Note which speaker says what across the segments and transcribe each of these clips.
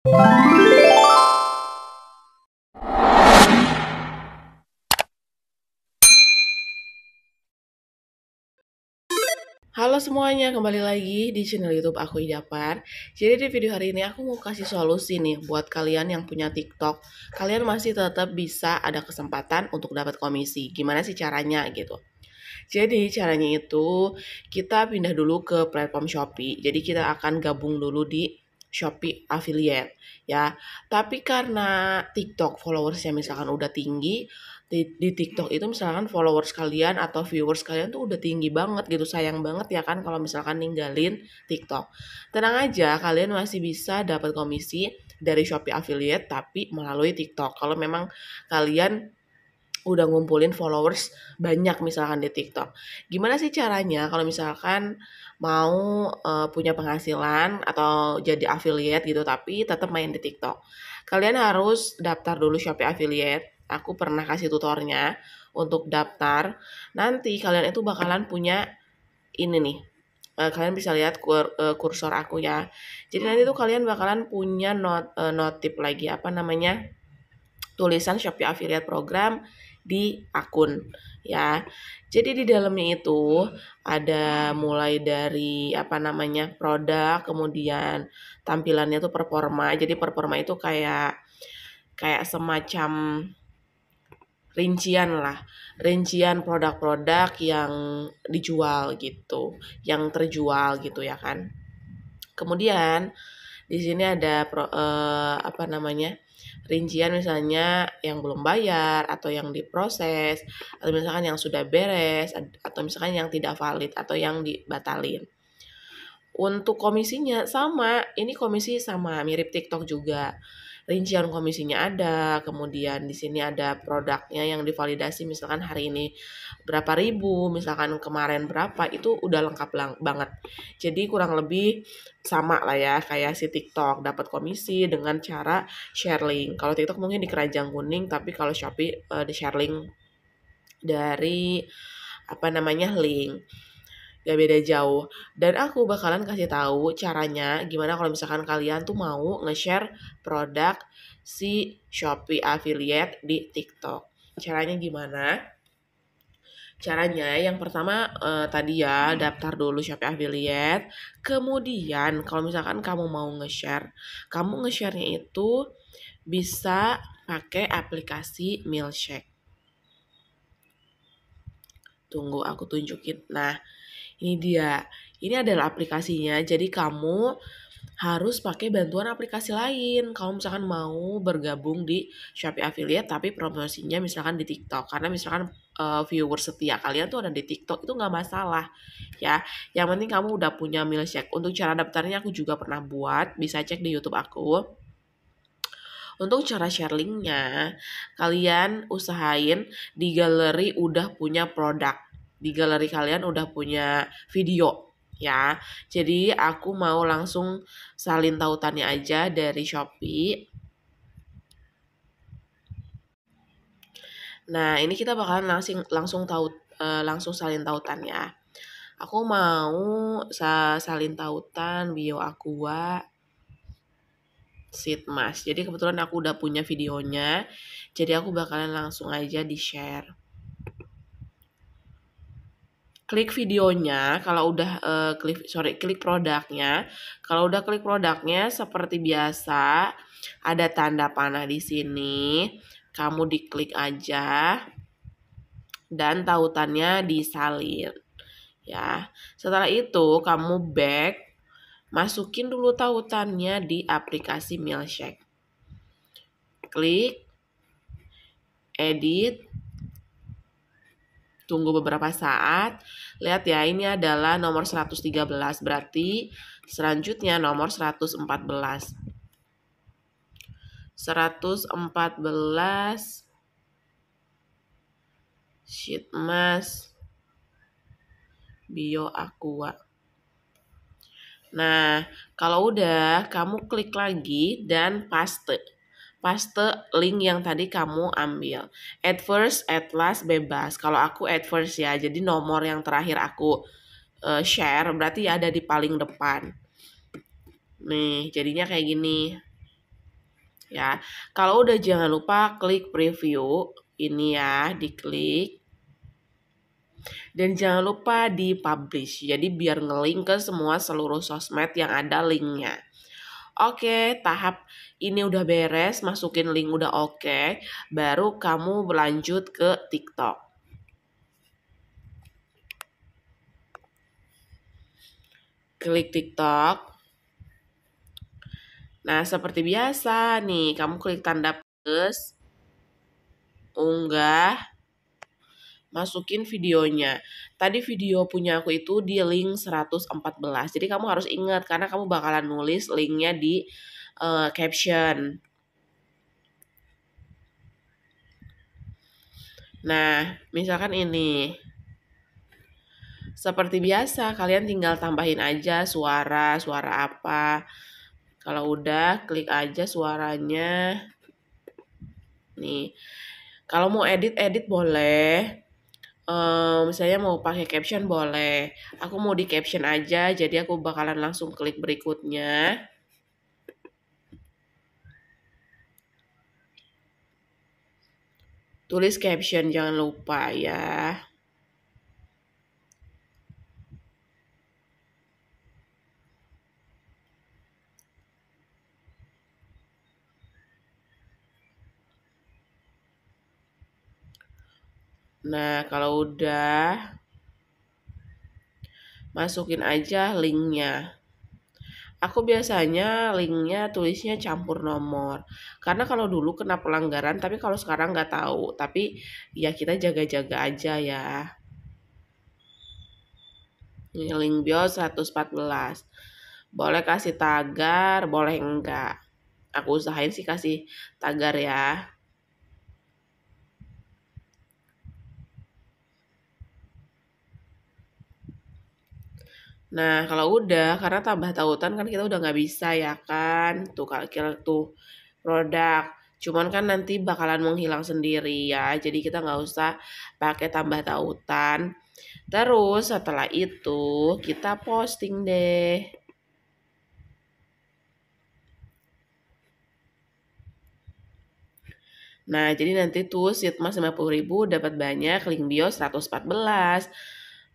Speaker 1: Halo semuanya, kembali lagi di channel YouTube aku Idapar. Jadi di video hari ini aku mau kasih solusi nih buat kalian yang punya TikTok. Kalian masih tetap bisa ada kesempatan untuk dapat komisi. Gimana sih caranya gitu? Jadi caranya itu kita pindah dulu ke platform Shopee. Jadi kita akan gabung dulu di Shopee affiliate ya. Tapi karena TikTok followersnya misalkan udah tinggi, di, di TikTok itu misalkan followers kalian atau viewers kalian tuh udah tinggi banget gitu. Sayang banget ya kan kalau misalkan ninggalin TikTok. Tenang aja, kalian masih bisa dapat komisi dari Shopee affiliate tapi melalui TikTok. Kalau memang kalian udah ngumpulin followers banyak misalkan di TikTok. Gimana sih caranya kalau misalkan mau uh, punya penghasilan atau jadi affiliate gitu tapi tetap main di TikTok. Kalian harus daftar dulu Shopee affiliate. Aku pernah kasih tutornya untuk daftar. Nanti kalian itu bakalan punya ini nih. Uh, kalian bisa lihat kur uh, kursor aku ya. Jadi nanti tuh kalian bakalan punya not uh, notif lagi apa namanya? tulisan Shopee affiliate program di akun ya. Jadi di dalamnya itu ada mulai dari apa namanya produk, kemudian tampilannya tuh performa. Jadi performa itu kayak kayak semacam rincian lah, rincian produk-produk yang dijual gitu, yang terjual gitu ya kan. Kemudian di sini ada pro, eh, apa namanya rincian misalnya yang belum bayar atau yang diproses atau misalkan yang sudah beres atau misalkan yang tidak valid atau yang dibatalin. Untuk komisinya sama, ini komisi sama mirip TikTok juga rincian komisinya ada, kemudian di sini ada produknya yang divalidasi misalkan hari ini berapa ribu, misalkan kemarin berapa, itu udah lengkap lang banget. Jadi kurang lebih sama lah ya kayak si TikTok dapat komisi dengan cara share link. Kalau TikTok mungkin di keranjang kuning, tapi kalau Shopee uh, di share link dari apa namanya link gak ya beda jauh. Dan aku bakalan kasih tahu caranya gimana kalau misalkan kalian tuh mau nge-share produk si Shopee affiliate di TikTok. Caranya gimana? Caranya yang pertama uh, tadi ya daftar dulu Shopee affiliate. Kemudian kalau misalkan kamu mau nge-share, kamu nge sharenya itu bisa pakai aplikasi Milkshake. Tunggu aku tunjukin. Nah, ini dia. Ini adalah aplikasinya. Jadi kamu harus pakai bantuan aplikasi lain. Kamu misalkan mau bergabung di Shopee Affiliate tapi promosinya misalkan di TikTok. Karena misalkan uh, eh, viewer setia kalian tuh ada di TikTok itu nggak masalah ya. Yang penting kamu udah punya meal Untuk cara daftarnya aku juga pernah buat. Bisa cek di YouTube aku. Untuk cara share linknya, kalian usahain di galeri udah punya produk di galeri kalian udah punya video ya. Jadi aku mau langsung salin tautannya aja dari Shopee. Nah, ini kita bakalan langsung langsung taut eh, langsung salin tautannya. Aku mau salin tautan bio aqua mask. Jadi kebetulan aku udah punya videonya. Jadi aku bakalan langsung aja di-share klik videonya kalau udah uh, klik sorry klik produknya kalau udah klik produknya seperti biasa ada tanda panah di sini kamu diklik aja dan tautannya disalin ya setelah itu kamu back masukin dulu tautannya di aplikasi Milkshake klik edit tunggu beberapa saat. Lihat ya, ini adalah nomor 113, berarti selanjutnya nomor 114. 114 sheet mask bio aqua. Nah, kalau udah kamu klik lagi dan paste paste link yang tadi kamu ambil. At first, at last, bebas. Kalau aku at first ya, jadi nomor yang terakhir aku uh, share berarti ya ada di paling depan. Nih, jadinya kayak gini. Ya, kalau udah jangan lupa klik preview ini ya, diklik. Dan jangan lupa di publish. Jadi biar ngelink ke semua seluruh sosmed yang ada linknya. Oke, tahap ini udah beres, masukin link udah oke, okay, baru kamu berlanjut ke TikTok. Klik TikTok. Nah, seperti biasa nih, kamu klik tanda plus, unggah, masukin videonya. Tadi video punya aku itu di link 114. Jadi kamu harus ingat karena kamu bakalan nulis linknya di uh, caption. Nah, misalkan ini. Seperti biasa, kalian tinggal tambahin aja suara, suara apa. Kalau udah, klik aja suaranya. Nih. Kalau mau edit-edit boleh um, misalnya mau pakai caption boleh. Aku mau di caption aja, jadi aku bakalan langsung klik berikutnya. Tulis caption jangan lupa ya. Nah, kalau udah masukin aja linknya. Aku biasanya linknya tulisnya campur nomor. Karena kalau dulu kena pelanggaran, tapi kalau sekarang nggak tahu. Tapi ya kita jaga-jaga aja ya. Ini link bio 114. Boleh kasih tagar, boleh enggak. Aku usahain sih kasih tagar ya. Nah, kalau udah, karena tambah tautan kan kita udah nggak bisa ya kan, tuh kira tuh produk. Cuman kan nanti bakalan menghilang sendiri ya, jadi kita nggak usah pakai tambah tautan. Terus setelah itu kita posting deh. Nah, jadi nanti tuh sitmas mas 50.000 dapat banyak, link bio 114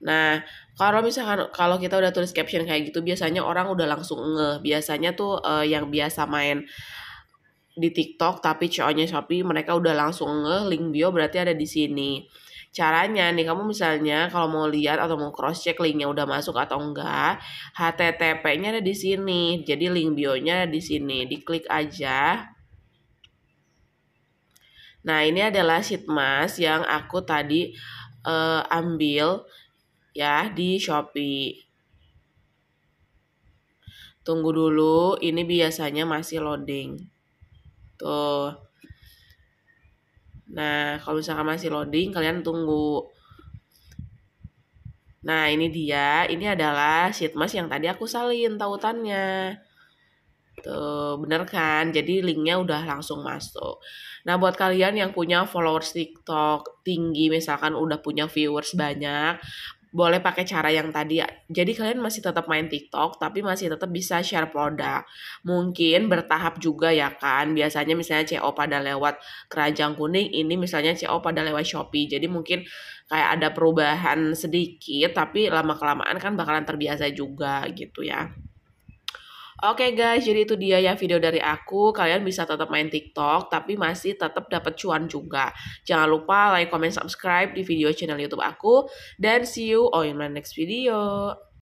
Speaker 1: Nah, kalau misalkan kalau kita udah tulis caption kayak gitu biasanya orang udah langsung nge. Biasanya tuh uh, yang biasa main di TikTok tapi cowoknya Shopee mereka udah langsung nge link bio berarti ada di sini. Caranya nih kamu misalnya kalau mau lihat atau mau cross check linknya udah masuk atau enggak, HTTP-nya ada di sini. Jadi link bio-nya ada di sini. Diklik aja. Nah, ini adalah sheet mask yang aku tadi uh, ambil ya di Shopee. Tunggu dulu, ini biasanya masih loading. Tuh. Nah, kalau misalkan masih loading, kalian tunggu. Nah, ini dia. Ini adalah sheet mask yang tadi aku salin tautannya. Tuh, bener kan? Jadi linknya udah langsung masuk. Nah, buat kalian yang punya followers TikTok tinggi, misalkan udah punya viewers banyak, boleh pakai cara yang tadi. Ya. Jadi kalian masih tetap main TikTok tapi masih tetap bisa share produk. Mungkin bertahap juga ya kan. Biasanya misalnya CO pada lewat keranjang kuning, ini misalnya CO pada lewat Shopee. Jadi mungkin kayak ada perubahan sedikit tapi lama kelamaan kan bakalan terbiasa juga gitu ya. Oke okay guys, jadi itu dia ya video dari aku. Kalian bisa tetap main TikTok, tapi masih tetap dapat cuan juga. Jangan lupa like, comment, subscribe di video channel YouTube aku. Dan see you on my next video.